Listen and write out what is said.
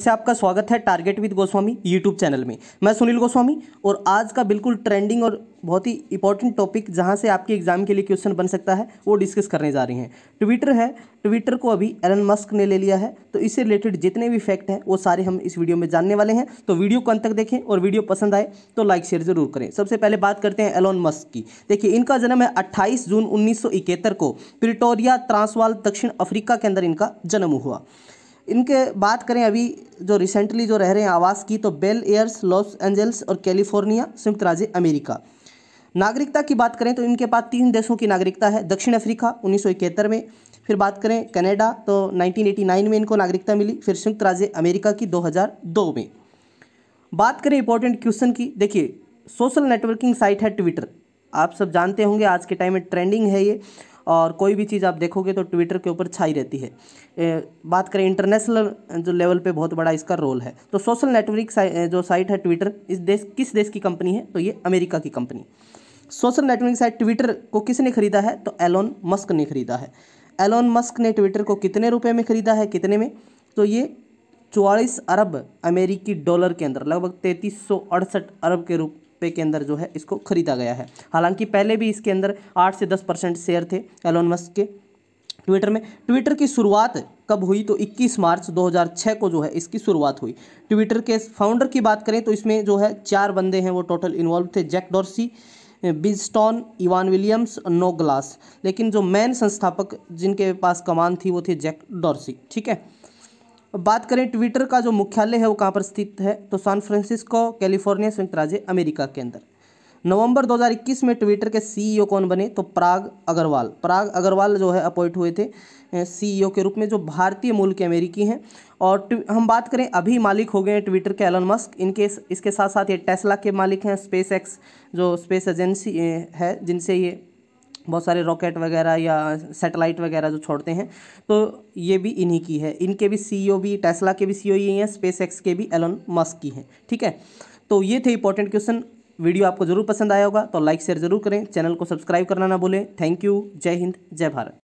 से आपका स्वागत है target with Goswami YouTube channel में मैं सुनील गोस्वामी और आज का बिल्कुल ट्रेंडिंग और बहुत ही इंपॉर्टेंट टॉपिक जहां से आपके एग्जाम के लिए क्वेश्चन बन सकता है वो डिस्कस करने जा रही हैं ट्विटर है ट्विटर को अभी एलन मस्क ने ले लिया है तो इससे रिलेटेड जितने भी फैक्ट हैं वो सारे हम इस वीडियो में जानने वाले हैं तो वीडियो को अंत तक देखें और वीडियो पसंद आए तो लाइक शेयर जरूर करें सबसे पहले बात करते हैं एलोन मस्क की देखिए इनका जन्म है अट्ठाईस जून उन्नीस को प्रिटोरिया ट्रांसवाल दक्षिण अफ्रीका के अंदर इनका जन्म हुआ इनके बात करें अभी जो रिसेंटली जो रह रहे हैं आवास की तो बेल एयर्स लॉस एंजल्स और कैलिफोर्निया संयुक्त राज्य अमेरिका नागरिकता की बात करें तो इनके पास तीन देशों की नागरिकता है दक्षिण अफ्रीका उन्नीस में फिर बात करें कनाडा तो 1989 में इनको नागरिकता मिली फिर संयुक्त राज्य अमेरिका की 2002 में बात करें इंपॉर्टेंट क्वेश्चन की देखिए सोशल नेटवर्किंग साइट है ट्विटर आप सब जानते होंगे आज के टाइम में ट्रेंडिंग है ये और कोई भी चीज़ आप देखोगे तो ट्विटर के ऊपर छाई रहती है ए, बात करें इंटरनेशनल जो लेवल पे बहुत बड़ा इसका रोल है तो सोशल नेटवर्क साइ, जो साइट है ट्विटर इस देश किस देश की कंपनी है तो ये अमेरिका की company social networking site Twitter को किसने खरीदा है तो एलोन मस्क ने खरीदा है एलोन मस्क ने ट्विटर को कितने रुपये में खरीदा है कितने में तो ये चौवालीस अरब अमेरिकी डॉलर के अंदर लगभग तैंतीस अरब के रूप पे के अंदर जो है इसको खरीदा गया है हालांकि पहले भी इसके अंदर आठ से दस परसेंट शेयर थे एलोन मस्क के ट्विटर में ट्विटर की शुरुआत कब हुई तो 21 मार्च 2006 को जो है इसकी शुरुआत हुई ट्विटर के फाउंडर की बात करें तो इसमें जो है चार बंदे हैं वो टोटल इन्वॉल्व थे Jack Dorsey Biz Stone Evan Williams Noah Glass लेकिन जो मैन संस्थापक जिनके पास कमान थी वो थे जैक डॉर्सी ठीक है बात करें ट्विटर का जो मुख्यालय है वो कहाँ पर स्थित है तो सैन फ्रांसिस्को कैलिफोर्निया संयुक्त राज्य अमेरिका के अंदर नवंबर 2021 में ट्विटर के सीईओ e कौन बने तो प्राग अग्रवाल प्राग अग्रवाल जो है अपॉइंट हुए थे सीईओ e के रूप में जो भारतीय मूल के अमेरिकी हैं और हम बात करें अभी मालिक हो गए हैं ट्विटर के एलन मस्क इनके इसके साथ साथ ये टेस्ला के मालिक हैं स्पेस एक्स जो स्पेस एजेंसी है जिनसे ये बहुत सारे रॉकेट वगैरह या सैटेलाइट वगैरह जो छोड़ते हैं तो ये भी इन्हीं की है इनके भी सीईओ e भी टेस्ला के भी सीईओ e यही हैं स्पेस एक्स के भी एलोन मस्क की हैं ठीक है तो ये थे इंपॉर्टेंट क्वेश्चन वीडियो आपको जरूर पसंद आया होगा तो लाइक शेयर जरूर करें चैनल को सब्सक्राइब करना ना भूलें थैंक यू जय हिंद जय भारत